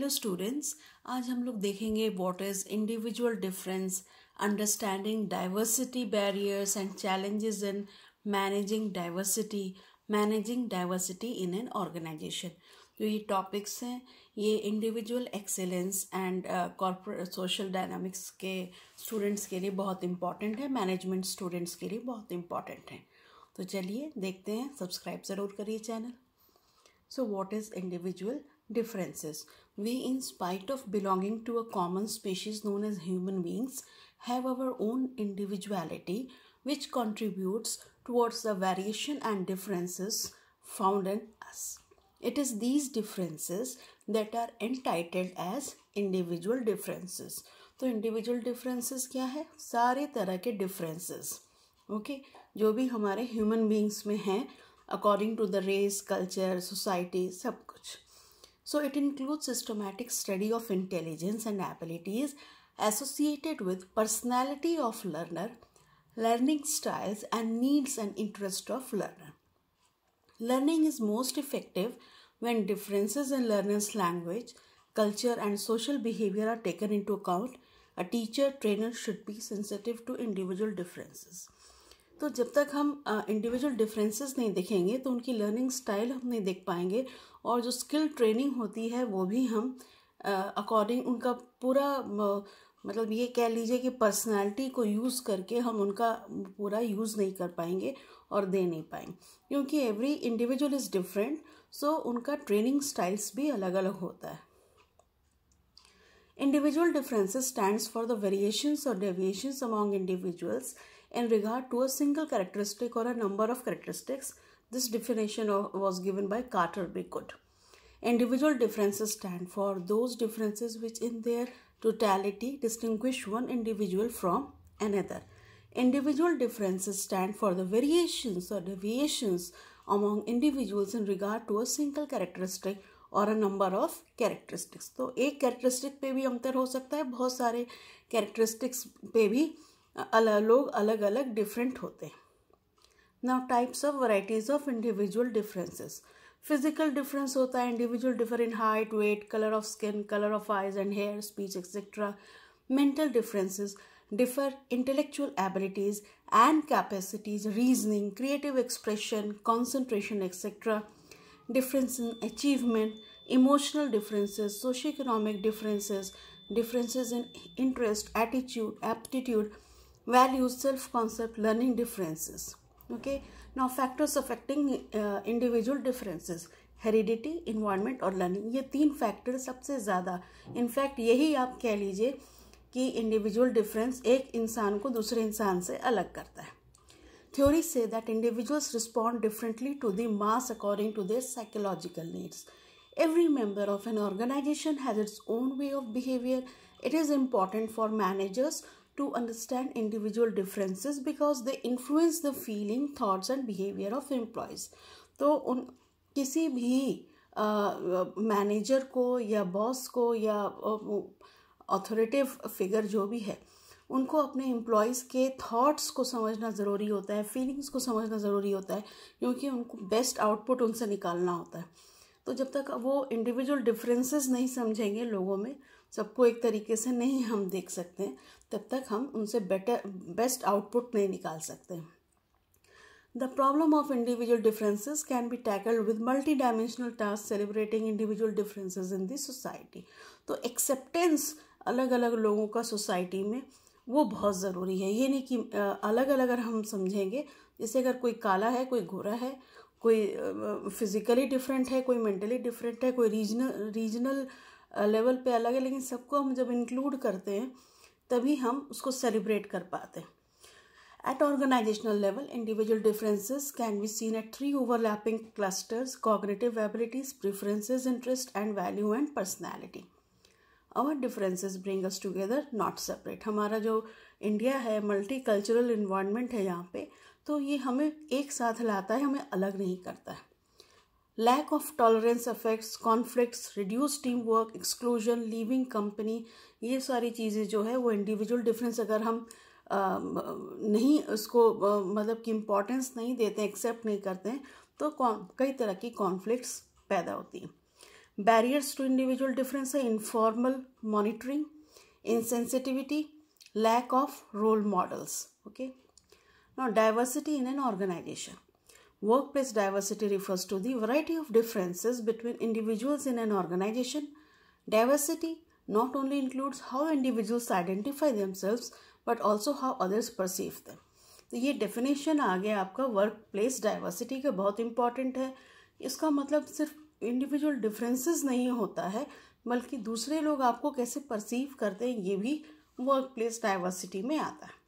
Hello students आज हम लोग देखेंगे what is individual difference understanding diversity barriers and challenges in managing diversity managing diversity in an organisation तो ये topics हैं ये individual excellence and corporate social dynamics के स्टूडेंट्स के लिए बहुत इंपॉर्टेंट है मैनेजमेंट स्टूडेंट्स के लिए बहुत इंपॉर्टेंट है तो चलिए देखते हैं सब्सक्राइब ज़रूर करिए channel so what is individual differences. We, in spite of belonging to a common species known as human beings, have our own individuality, which contributes towards the variation and differences found in us. It is these differences that are entitled as individual differences. So, individual differences. क्या है सारे तरह के differences okay okay? जो भी हमारे human beings According to the race, culture, society, सब so it includes systematic study of intelligence and abilities associated with personality of learner, learning styles and needs and interest of learner. Learning is most effective when differences in learner's language, culture and social behavior are taken into account. A teacher trainer should be sensitive to individual differences. तो जब तक हम individual differences नहीं देखेंगे तो उनकी learning style हम नहीं देख पाएंगे और जो स्किल ट्रेनिंग होती है वो भी हम अकॉर्डिंग उनका पूरा मतलब ये कह लीजिए कि पर्सनालिटी को यूज़ करके हम उनका पूरा यूज़ नहीं कर पाएंगे और दे नहीं पाएंगे क्योंकि every individual is different so उनका ट्रेनिंग स्टाइल्स भी अलग अलग होता है individual differences stands for the variations और deviations among individuals in regard to a single characteristic or a number of characteristics. This definition was given by Carter B. Good. Individual differences stand for those differences which in their totality distinguish one individual from another. Individual differences stand for the variations or deviations among individuals in regard to a single characteristic or a number of characteristics. So, a characteristic पे भी अंतर हो सकता है बहुत सारे characteristics पे भी अलग लोग अलग अलग डिफरेंट होते हैं now types of varieties of individual differences physical difference होता है individual differ in height weight colour of skin colour of eyes and hair speech etcetera mental differences differ intellectual abilities and capacities reasoning creative expression concentration etcetera difference in achievement emotional differences socio economic differences differences in interest attitude aptitude values, self concept, learning differences. Okay, now factors affecting uh, individual differences heredity environment और learning ये तीन factor सबसे ज़्यादा in fact यही आप कह लीजिए कि इंडिविजुअल डिफरेंस एक इंसान को दूसरे इंसान से अलग करता है थ्योरी से that individuals respond differently to the mass according to their psychological needs every member of an organization has its own way of behavior it is important for managers to understand individual differences because they influence the feeling thoughts and behavior of employees तो उन किसी भी manager को या boss को या authoritative figure जो भी है उनको अपने एम्प्लॉयज़ के थॉट्स को समझना ज़रूरी होता है फीलिंग्स को समझना ज़रूरी होता है क्योंकि उनको बेस्ट आउटपुट उनसे निकालना होता है तो जब तक वो इंडिविजुअल डिफरेंसेस नहीं समझेंगे लोगों में सबको एक तरीके से नहीं हम देख सकते तब तक हम उनसे बेटर बेस्ट आउटपुट नहीं निकाल सकते problem of individual differences can be be with multi dimensional task celebrating individual differences in this society तो एक्सेप्टेंस अलग अलग लोगों का सोसाइटी में वो बहुत ज़रूरी है ये नहीं कि अलग अलग अगर हम समझेंगे जैसे अगर कोई काला है कोई गोरा है कोई फिज़िकली डिफरेंट है कोई मेंटली डिफरेंट है कोई रीजनल रीजनल लेवल पे अलग है लेकिन सबको हम जब इंक्लूड करते हैं तभी हम उसको सेलिब्रेट कर पाते हैं at organisational level individual differences can be seen at three overlapping clusters cognitive abilities preferences interest and value and personality our differences bring us together not separate हमारा जो इंडिया है मल्टी कल्चरल इन्वायरमेंट है यहाँ पर तो ये हमें एक साथ लाता है हमें अलग नहीं करता है Lack of tolerance affects conflicts, reduce teamwork, exclusion, leaving company ये सारी चीज़ें जो है वो इंडिविजुअल डिफरेंस अगर हम आ, नहीं उसको आ, मतलब कि इम्पोर्टेंस नहीं देते एक्सेप्ट नहीं करते हैं तो कई तरह की कॉन्फ्लिक्ट्स पैदा होती हैं बैरियर्स टू इंडिविजुअल डिफरेंस है informal monitoring insensitivity lack of role models okay now diversity in an organization Workplace diversity refers to the variety of differences between individuals in an organization. Diversity not only includes how individuals identify themselves but also how others perceive them. तो ये definition आ गया आपका work place diversity का बहुत important है इसका मतलब सिर्फ इंडिविजुअल डिफरेंसेस नहीं होता है बल्कि दूसरे लोग आपको कैसे परसीव करते हैं ये भी वर्क प्लेस डाइवर्सिटी में आता है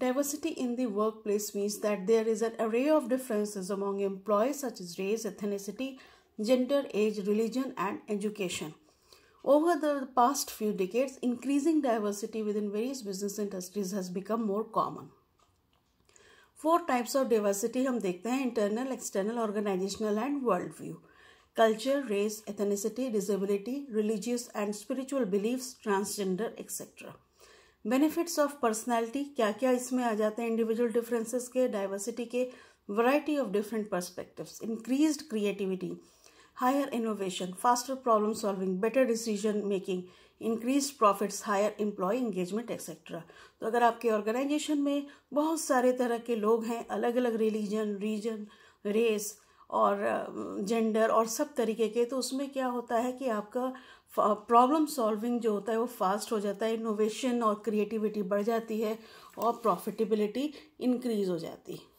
Diversity in the workplace means that there is an array of differences among employees such as race, ethnicity, gender, age, religion, and education. Over the past few decades, increasing diversity within various business industries has become more common. Four types of diversity: हम देखते हैं internal external organisational and world view culture race ethnicity disability religious and spiritual believes benefits of personality क्या क्या इसमें आ जाते हैं individual differences के डाइवर्सिटी के variety of different perspective increase creativity higher innovation faster problem solving better decision making increase profits higher employ engagement etcetera तो अगर आपके ऑर्गेनाइजेशन में बहुत सारे तरह के लोग हैं अलग अलग रिलीजन रीजन रेस और जेंडर और सब तरीके के तो उसमें क्या होता है कि आपका प्रॉब्लम सॉल्विंग जो होता है वो फास्ट हो जाता है इनोवेशन और क्रिएटिविटी बढ़ जाती है और प्रॉफिटेबिलिटी इंक्रीज़ हो जाती है